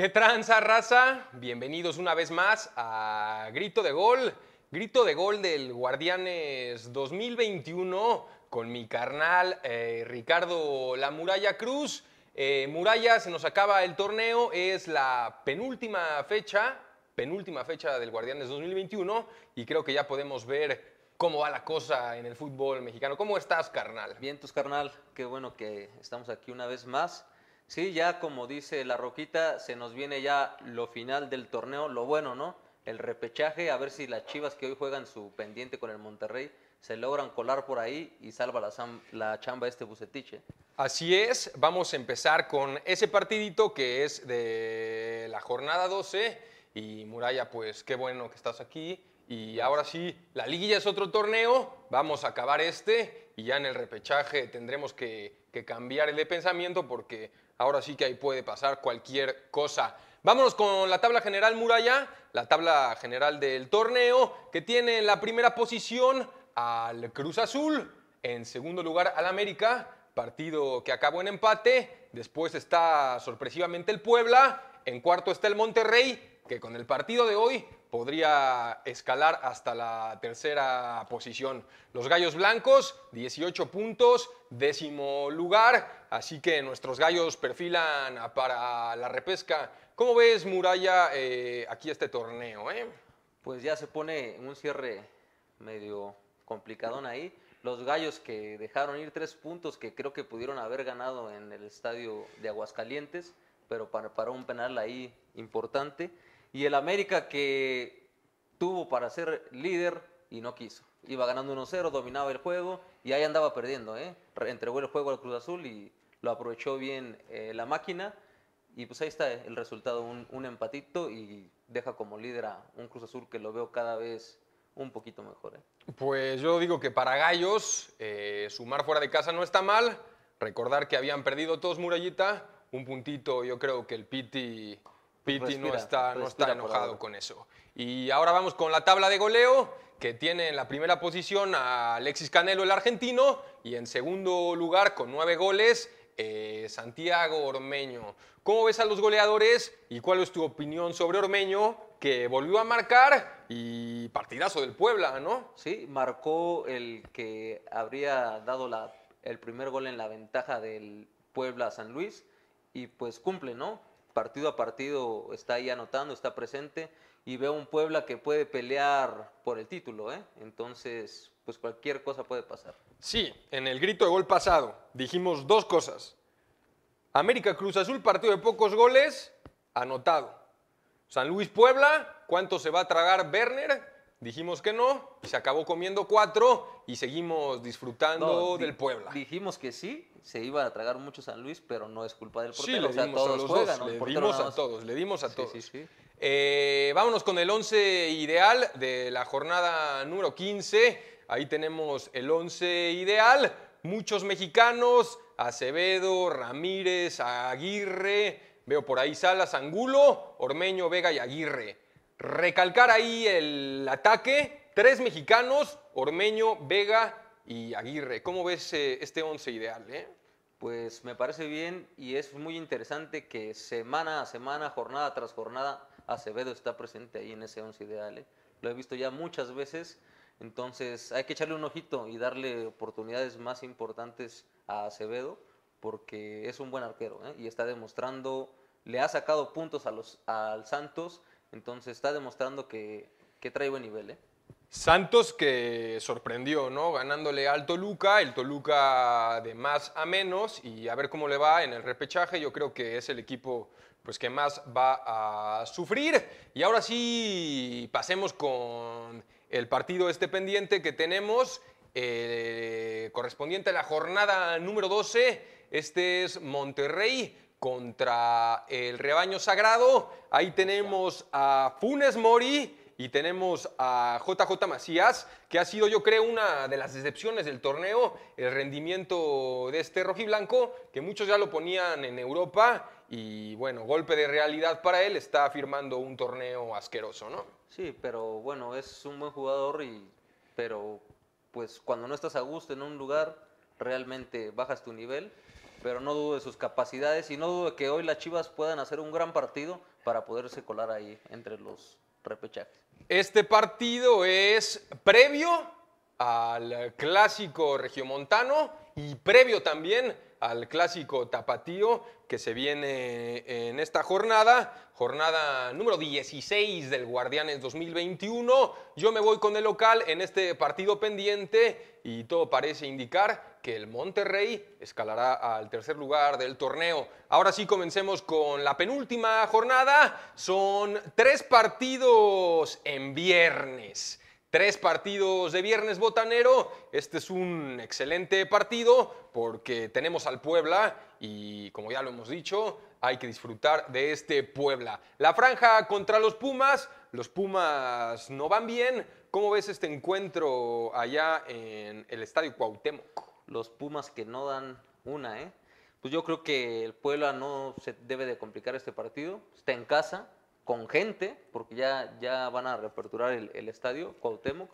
¿Qué tranza, raza? Bienvenidos una vez más a Grito de Gol. Grito de Gol del Guardianes 2021 con mi carnal eh, Ricardo La Muralla Cruz. Eh, Muralla, se nos acaba el torneo, es la penúltima fecha, penúltima fecha del Guardianes 2021 y creo que ya podemos ver cómo va la cosa en el fútbol mexicano. ¿Cómo estás, carnal? Bien, tus carnal, qué bueno que estamos aquí una vez más Sí, ya como dice la Roquita, se nos viene ya lo final del torneo, lo bueno, ¿no? El repechaje, a ver si las Chivas que hoy juegan su pendiente con el Monterrey se logran colar por ahí y salva la, chamba este bucetiche. ¿eh? Así es, vamos a empezar con ese partidito que es de la jornada 12 y Muralla, pues qué bueno que estás aquí. Y ahora sí, la liguilla es otro torneo, vamos a acabar este y ya en el repechaje tendremos que, cambiar el de pensamiento porque ahora sí que ahí puede pasar cualquier cosa. Vámonos con la tabla general Muralla, la tabla general del torneo, que tiene en la primera posición al Cruz Azul, en segundo lugar al América, partido que acabó en empate, después está sorpresivamente el Puebla, en cuarto está el Monterrey, que con el partido de hoy podría escalar hasta la tercera posición. Los Gallos Blancos, 18 puntos, décimo lugar, así que nuestros Gallos perfilan para la repesca. ¿Cómo ves, Muralla, eh, aquí este torneo? Eh? Pues ya se pone un cierre medio complicadón ahí. Los gallos que dejaron ir tres puntos que creo que pudieron haber ganado en el estadio de Aguascalientes, pero para un penal ahí importante. Y el América que tuvo para ser líder y no quiso. Iba ganando 1-0, dominaba el juego y ahí andaba perdiendo. ¿eh? Entregó el juego al Cruz Azul y lo aprovechó bien eh, la máquina. Y pues ahí está eh, el resultado, un, empatito y deja como líder a un Cruz Azul que lo veo cada vez un poquito mejor. ¿eh? Pues yo digo que para Gallos sumar fuera de casa no está mal. Recordar que habían perdido todos Murallita, un puntito yo creo que el Piti Piti no está, no está enojado con eso. Y ahora vamos con la tabla de goleo, que tiene en la primera posición a Alexis Canelo, el argentino, y en segundo lugar, con nueve goles, eh, Santiago Ormeño. ¿Cómo ves a los goleadores y cuál es tu opinión sobre Ormeño, que volvió a marcar y partidazo del Puebla, ¿no? Sí, marcó el que habría dado la, el primer gol en la ventaja del Puebla San Luis y pues cumple, ¿no? partido a partido está ahí anotando, está presente y veo un Puebla que puede pelear por el título, ¿eh? Entonces, pues cualquier cosa puede pasar. Sí, en el grito de gol pasado dijimos dos cosas. América Cruz Azul, partido de pocos goles, anotado. San Luis Puebla, ¿cuánto se va a tragar Werner? dijimos que no, se acabó comiendo cuatro y seguimos disfrutando del Puebla. Dijimos que sí, se iba a tragar mucho San Luis, pero no es culpa del portero. Sí, le dimos a dimos a todos, le dimos a todos. Eh, vámonos con el once ideal de la jornada número 15. Ahí tenemos el once ideal. Muchos mexicanos, Acevedo, Ramírez, Aguirre, veo por ahí Salas, Angulo, Ormeño, Vega y Aguirre. Recalcar ahí el ataque, tres mexicanos, Ormeño, Vega y Aguirre. ¿Cómo ves eh, este once ideal? Eh? Pues me parece bien y es muy interesante que semana a semana, jornada tras jornada, Acevedo está presente ahí en ese once ideal. Eh. Lo he visto ya muchas veces, entonces hay que echarle un ojito y darle oportunidades más importantes a Acevedo porque es un buen arquero y está demostrando, le ha sacado puntos a los, al Santos entonces está demostrando que, trae buen nivel, ¿eh? Santos que sorprendió, ¿no? Ganándole al Toluca, el Toluca de más a menos y a ver cómo le va en el repechaje. Yo creo que es el equipo pues que más va a sufrir. Y ahora sí pasemos con el partido este pendiente que tenemos eh, correspondiente a la jornada número 12. Este es Monterrey contra el rebaño sagrado. Ahí tenemos a Funes Mori y tenemos a JJ Macías, que ha sido yo creo una de las decepciones del torneo, el rendimiento de este rojiblanco, que muchos ya lo ponían en Europa y bueno, golpe de realidad para él, está firmando un torneo asqueroso, ¿no? Sí, pero bueno, es un buen jugador y pero pues cuando no estás a gusto en un lugar realmente bajas tu nivel pero no dudo de sus capacidades y no dudo de que hoy las Chivas puedan hacer un gran partido para poderse colar ahí entre los repechajes. Este partido es previo al clásico regiomontano y previo también al clásico tapatío que se viene en esta jornada, jornada número 16 del Guardianes 2021. Yo me voy con el local en este partido pendiente y todo parece indicar que el Monterrey escalará al tercer lugar del torneo. Ahora sí comencemos con la penúltima jornada. Son tres partidos en viernes. Tres partidos de viernes botanero. Este es un excelente partido porque tenemos al Puebla y como ya lo hemos dicho, hay que disfrutar de este Puebla. La franja contra los Pumas. Los Pumas no van bien. ¿Cómo ves este encuentro allá en el Estadio Cuauhtémoc? Los Pumas que no dan una, ¿eh? Pues yo creo que el Puebla no se debe de complicar este partido. Está en casa, con gente, porque ya, ya van a reaperturar el, estadio Cuauhtémoc.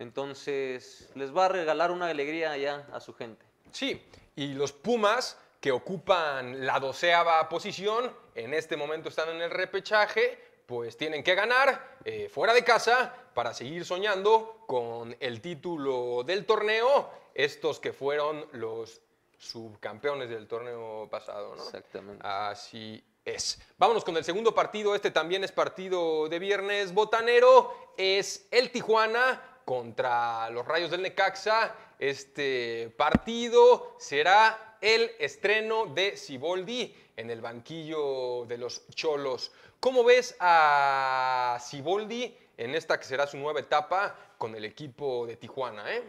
Entonces, les va a regalar una alegría ya a su gente. Sí, y los Pumas, que ocupan la doceava posición, en este momento están en el repechaje, pues tienen que ganar eh, fuera de casa para seguir soñando con el título del torneo, estos que fueron los subcampeones del torneo pasado, ¿no? Exactamente. Así es. Vámonos con el segundo partido. Este también es partido de viernes botanero. Es el Tijuana contra los Rayos del Necaxa. Este partido será el estreno de Siboldi en el banquillo de los Cholos. ¿Cómo ves a Siboldi en esta que será su nueva etapa con el equipo de Tijuana? Eh?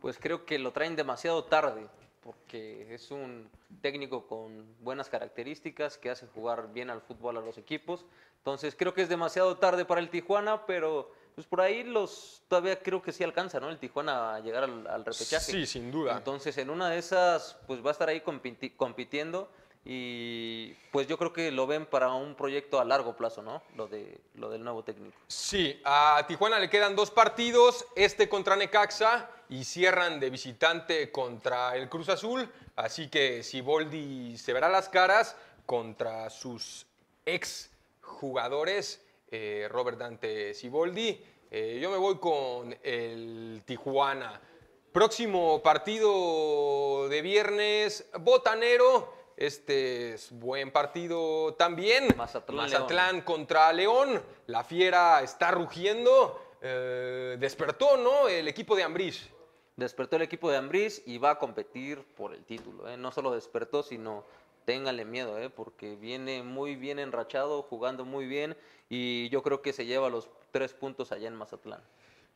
Pues creo que lo traen demasiado tarde porque es un técnico con buenas características que hace jugar bien al fútbol a los equipos. Entonces creo que es demasiado tarde para el Tijuana, pero pues por ahí los todavía creo que sí alcanza, ¿no? El Tijuana a llegar al, al repechaje. Sí, sin duda. Entonces en una de esas pues va a estar ahí compitiendo y pues yo creo que lo ven para un proyecto a largo plazo, ¿no? Lo, de, lo del nuevo técnico. Sí, a Tijuana le quedan dos partidos, este contra Necaxa y cierran de visitante contra el Cruz Azul, así que Siboldi se verá las caras contra sus ex jugadores, eh, Robert Dante Siboldi. Eh, yo me voy con el Tijuana. Próximo partido de viernes, Botanero este es buen partido también. Mazatlán, contra León. La fiera está rugiendo. Eh, despertó, ¿no? El equipo de Ambriz. Despertó el equipo de Ambriz y va a competir por el título. Eh. No solo despertó, sino Téngale miedo, eh, porque viene muy bien enrachado, jugando muy bien y yo creo que se lleva los tres puntos allá en Mazatlán.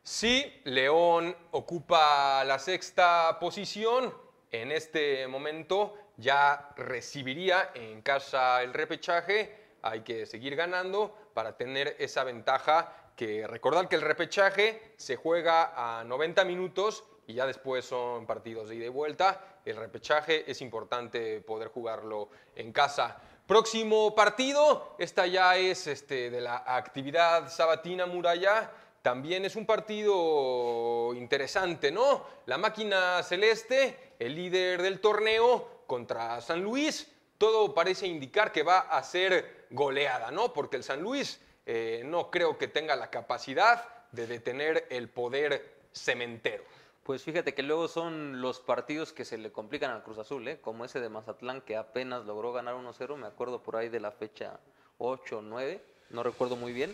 Sí, León ocupa la sexta posición en este momento ya recibiría en casa el repechaje. Hay que seguir ganando para tener esa ventaja que recordar que el repechaje se juega a 90 minutos y ya después son partidos de ida y vuelta. El repechaje es importante poder jugarlo en casa. Próximo partido, esta ya es este, de la actividad sabatina muralla. También es un partido interesante, ¿no? La máquina celeste, el líder del torneo, contra San Luis. Todo parece indicar que va a ser goleada, ¿no? Porque el San Luis eh, no creo que tenga la capacidad de detener el poder cementero. Pues fíjate que luego son los partidos que se le complican al Cruz Azul, ¿eh? como ese de Mazatlán que apenas logró ganar 1-0, me acuerdo por ahí de la fecha 8 9, no recuerdo muy bien.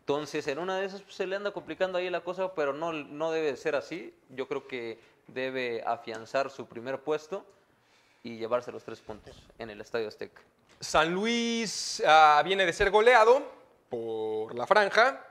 Entonces, en una de esas pues, se le anda complicando ahí la cosa, pero no, no debe ser así. Yo creo que debe afianzar su primer puesto y llevarse los tres puntos en el Estadio Azteca. San Luis ah, viene de ser goleado por la franja.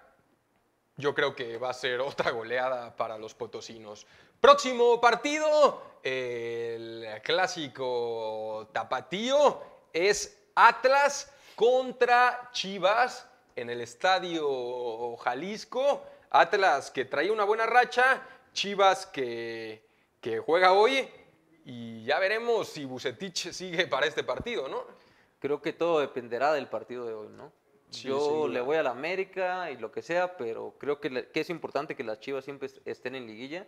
Yo creo que va a ser otra goleada para los potosinos. Próximo partido, el clásico tapatío es Atlas contra Chivas en el Estadio Jalisco. Atlas que trae una buena racha, Chivas que, que juega hoy y ya veremos si Bucetich sigue para este partido, ¿no? Creo que todo dependerá del partido de hoy, ¿no? Yo le voy a la América y lo que sea, pero creo que, es importante que las Chivas siempre estén en liguilla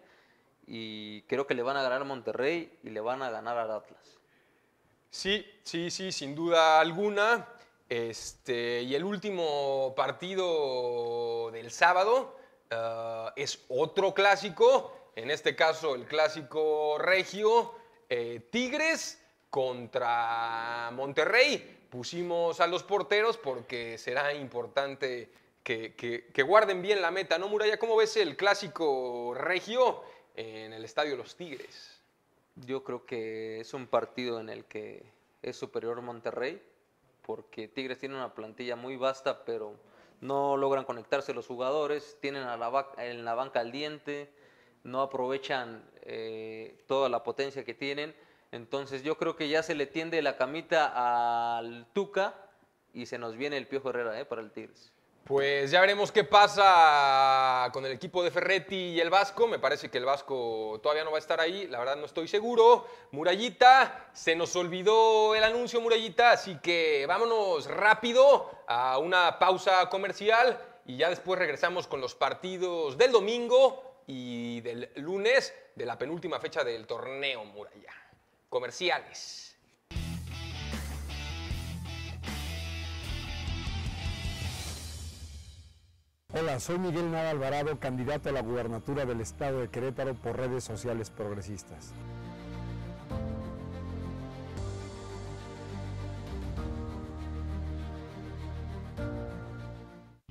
y creo que le van a ganar a Monterrey y le van a ganar al Atlas. Sí, sí, sí, sin duda alguna. Este, y el último partido del sábado eh, es otro clásico, en este caso el clásico regio eh, Tigres contra Monterrey. Pusimos a los porteros porque será importante que, guarden bien la meta, ¿no, Muralla? ¿Cómo ves el clásico regio en el Estadio Los Tigres? Yo creo que es un partido en el que es superior Monterrey, porque Tigres tiene una plantilla muy vasta, pero no logran conectarse los jugadores, tienen en la banca al diente, no aprovechan eh, toda la potencia que tienen. Entonces yo creo que ya se le tiende la camita al Tuca y se nos viene el Piojo Herrera eh, para el Tigres. Pues ya veremos qué pasa con el equipo de Ferretti y el Vasco. Me parece que el Vasco todavía no va a estar ahí, la verdad no estoy seguro. Murallita, se nos olvidó el anuncio Murallita, así que vámonos rápido a una pausa comercial y ya después regresamos con los partidos del domingo y del lunes de la penúltima fecha del torneo Muralla. Comerciales. Hola, soy Miguel Nava Alvarado, candidato a la gubernatura del Estado de Querétaro por redes sociales progresistas.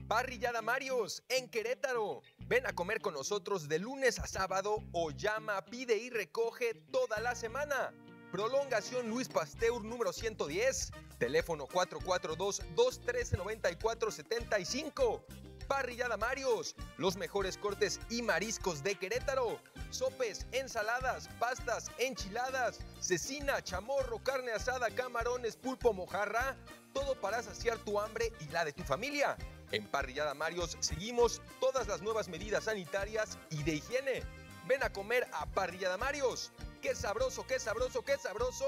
Parrillada Marios, en Querétaro. Ven a comer con nosotros de lunes a sábado o llama, pide y recoge toda la semana. Prolongación Luis Pasteur número 110, teléfono 442-213-9475. Parrillada Marios, los mejores cortes y mariscos de Querétaro. Sopes, ensaladas, pastas, enchiladas, cecina, chamorro, carne asada, camarones, pulpo, mojarra. Todo para saciar tu hambre y la de tu familia. En Parrillada Marios seguimos todas las nuevas medidas sanitarias y de higiene. Ven a comer a Parrillada Marios. ¡Qué sabroso, qué sabroso, qué sabroso!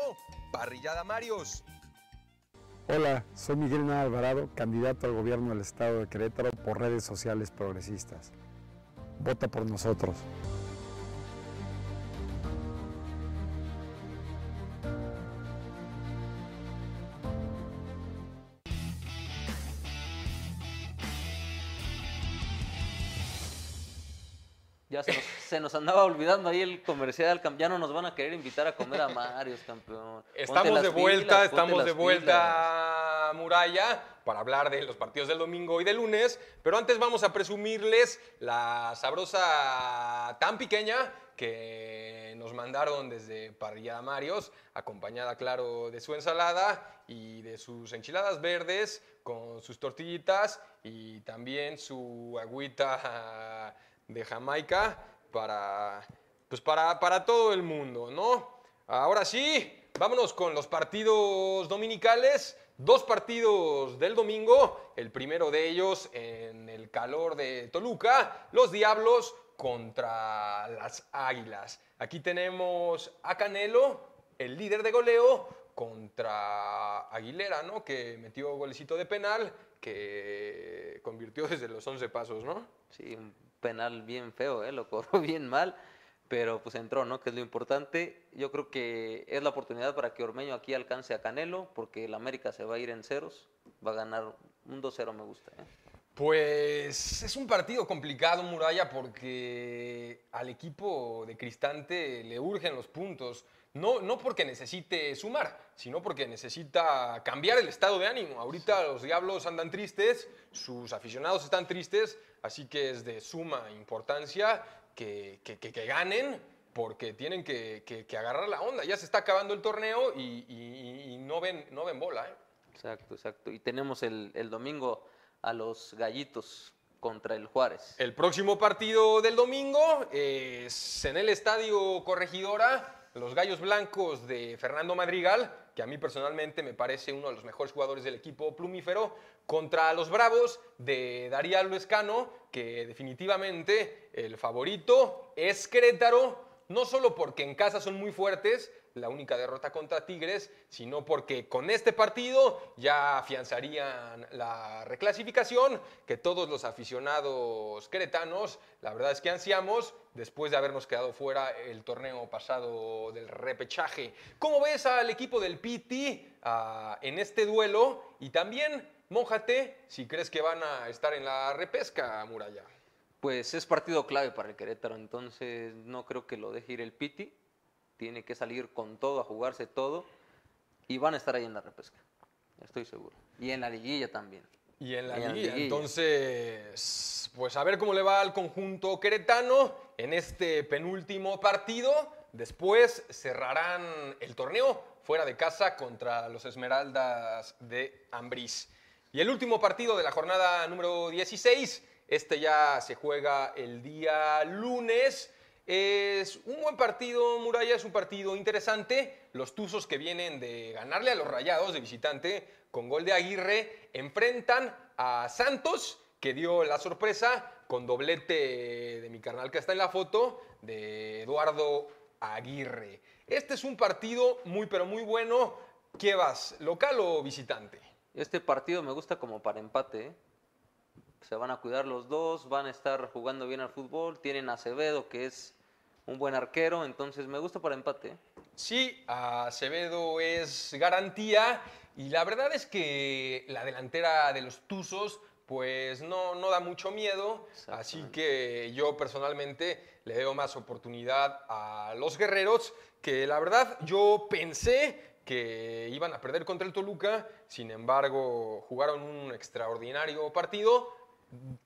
Parrillada Marios. Hola, soy Miguel Alvarado, candidato al gobierno del Estado de Querétaro por redes sociales progresistas. Vota por nosotros. se nos andaba olvidando ahí el comercial, ya no nos van a querer invitar a comer a Marios, campeón. Estamos de vuelta, estamos de vuelta a Muralla para hablar de los partidos del domingo y del lunes, pero antes vamos a presumirles la sabrosa tan pequeña que nos mandaron desde Parrillada Marios, acompañada, claro, de su ensalada y de sus enchiladas verdes, con sus tortillitas y también su agüita de Jamaica para, pues para, para todo el mundo, ¿no? Ahora sí, vámonos con los partidos dominicales. Dos partidos del domingo, el primero de ellos en el calor de Toluca, los Diablos contra las Águilas. Aquí tenemos a Canelo, el líder de goleo, contra Aguilera, ¿no? Que metió golecito de penal, que convirtió desde los 11 pasos, ¿no? Sí, penal bien feo, ¿eh? lo corrió bien mal, pero pues entró, ¿no? Que es lo importante. Yo creo que es la oportunidad para que Ormeño aquí alcance a Canelo, porque el América se va a ir en ceros, va a ganar un 2-0, me gusta. ¿eh? Pues es un partido complicado, Muralla, porque al equipo de Cristante le urgen los puntos. No, no porque necesite sumar, sino porque necesita cambiar el estado de ánimo. Ahorita los diablos andan tristes, sus aficionados están tristes, Así que es de suma importancia que, ganen porque tienen que, agarrar la onda. Ya se está acabando el torneo y, no, ven, no ven bola. ¿eh? Exacto, exacto. Y tenemos el, el domingo a los gallitos contra el Juárez. El próximo partido del domingo es en el Estadio Corregidora los Gallos Blancos de Fernando Madrigal, que a mí personalmente me parece uno de los mejores jugadores del equipo plumífero, contra los Bravos de Darío Luescano, que definitivamente el favorito es Querétaro, no solo porque en casa son muy fuertes, la única derrota contra Tigres, sino porque con este partido ya afianzarían la reclasificación que todos los aficionados queretanos, la verdad es que ansiamos después de habernos quedado fuera el torneo pasado del repechaje. ¿Cómo ves al equipo del Piti ah, en este duelo? Y también, mójate si crees que van a estar en la repesca, Muralla. Pues es partido clave para el Querétaro, entonces no creo que lo deje ir el Piti tiene que salir con todo, a jugarse todo, y van a estar ahí en la repesca, estoy seguro. Y en la liguilla también. Y en la, liguilla. Entonces, pues a ver cómo le va al conjunto queretano en este penúltimo partido. Después cerrarán el torneo fuera de casa contra los Esmeraldas de Ambrís. Y el último partido de la jornada número 16, este ya se juega el día lunes. Es un buen partido, Muralla, es un partido interesante. Los Tuzos que vienen de ganarle a los Rayados de visitante con gol de Aguirre enfrentan a Santos, que dio la sorpresa con doblete de mi carnal que está en la foto, de Eduardo Aguirre. Este es un partido muy, pero muy bueno. ¿Qué vas, local o visitante? Este partido me gusta como para empate. ¿eh? Se van a cuidar los dos, van a estar jugando bien al fútbol. Tienen Acevedo, que es un buen arquero, entonces me gusta para empate. Sí, Acevedo es garantía y la verdad es que la delantera de los Tuzos pues no, no da mucho miedo, así que yo personalmente le veo más oportunidad a los guerreros, que la verdad yo pensé que iban a perder contra el Toluca, sin embargo jugaron un extraordinario partido,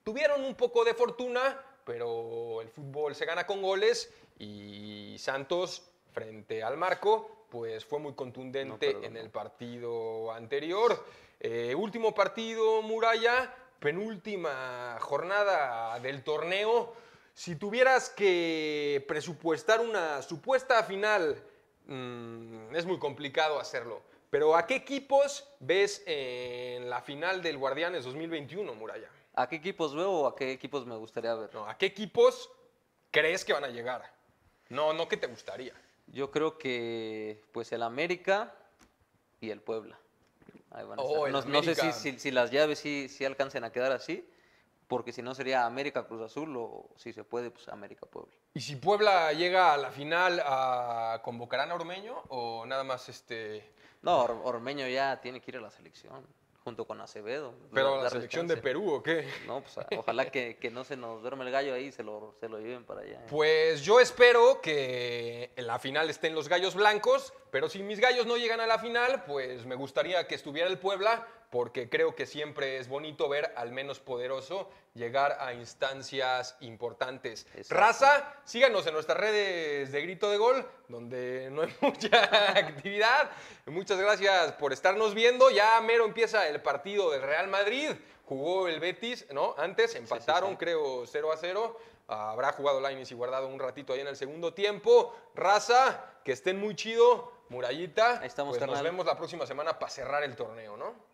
tuvieron un poco de fortuna, pero el fútbol se gana con goles y Santos, frente al marco, pues fue muy contundente en el partido anterior. Eh, último partido, Muralla, penúltima jornada del torneo. Si tuvieras que presupuestar una supuesta final, mm, es muy complicado hacerlo. Pero ¿a qué equipos ves en la final del Guardianes 2021, Muralla? ¿A qué equipos veo o a qué equipos me gustaría ver? No, ¿a qué equipos crees que van a llegar? No, no que te gustaría. Yo creo que pues el América y el Puebla. Oh, no, sé si, las llaves sí, sí alcancen a quedar así, porque si no sería América Cruz Azul o si se puede, pues América Puebla. ¿Y si Puebla llega a la final, a ¿convocarán a Ormeño o nada más este... No, Ormeño ya tiene que ir a la selección junto con Acevedo. ¿Pero la, selección de Perú o qué? No, pues ojalá que, no se nos duerme el gallo ahí y se lo, se lo lleven para allá. ¿eh? Pues yo espero que en la final estén los gallos blancos, pero si mis gallos no llegan a la final, pues me gustaría que estuviera el Puebla porque creo que siempre es bonito ver al menos poderoso llegar a instancias importantes. Raza, síganos en nuestras redes de Grito de Gol, donde no hay mucha actividad. Muchas gracias por estarnos viendo. Ya mero empieza el partido del Real Madrid. Jugó el Betis, ¿no? Antes empataron, creo, 0 a 0. Habrá jugado Lainez y guardado un ratito ahí en el segundo tiempo. Raza, que estén muy chido. Murallita. estamos, pues nos vemos la próxima semana para cerrar el torneo, ¿no?